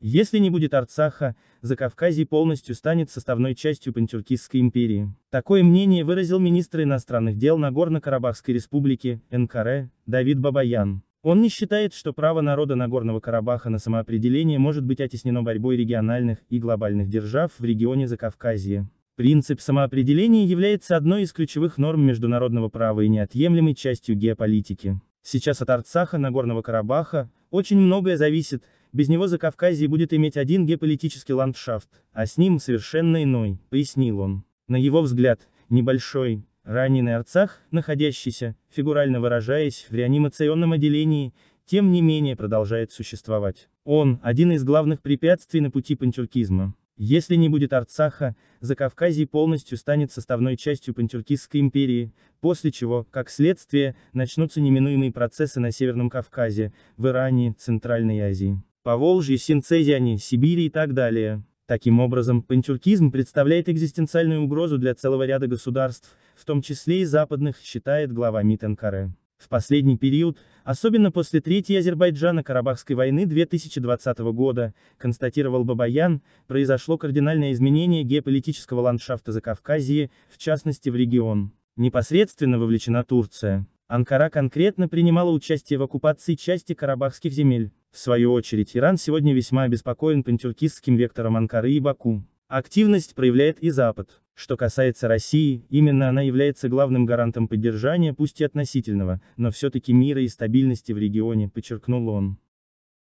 Если не будет Арцаха, Закавказье полностью станет составной частью Пантюркистской империи. Такое мнение выразил министр иностранных дел Нагорно-Карабахской республики, НКР, Давид Бабаян. Он не считает, что право народа Нагорного Карабаха на самоопределение может быть отеснено борьбой региональных и глобальных держав в регионе Закавказья. Принцип самоопределения является одной из ключевых норм международного права и неотъемлемой частью геополитики. Сейчас от Арцаха Нагорного Карабаха очень многое зависит, без него Закавказье будет иметь один геополитический ландшафт, а с ним совершенно иной, пояснил он. На его взгляд, небольшой, раненый Арцах, находящийся, фигурально выражаясь, в реанимационном отделении, тем не менее продолжает существовать. Он – один из главных препятствий на пути пантюркизма. Если не будет Арцаха, Закавказье полностью станет составной частью Пантюркистской империи, после чего, как следствие, начнутся неминуемые процессы на Северном Кавказе, в Иране, Центральной Азии. Поволжье, Синцезиане, Сибири и так далее. Таким образом, пантюркизм представляет экзистенциальную угрозу для целого ряда государств, в том числе и западных, считает глава МИД Анкары. В последний период, особенно после Третьей Азербайджана-Карабахской войны 2020 года, констатировал Бабаян, произошло кардинальное изменение геополитического ландшафта Закавказья, в частности в регион. Непосредственно вовлечена Турция. Анкара конкретно принимала участие в оккупации части карабахских земель. В свою очередь Иран сегодня весьма обеспокоен пантюркистским вектором Анкары и Баку. Активность проявляет и Запад. Что касается России, именно она является главным гарантом поддержания, пусть и относительного, но все-таки мира и стабильности в регионе, подчеркнул он.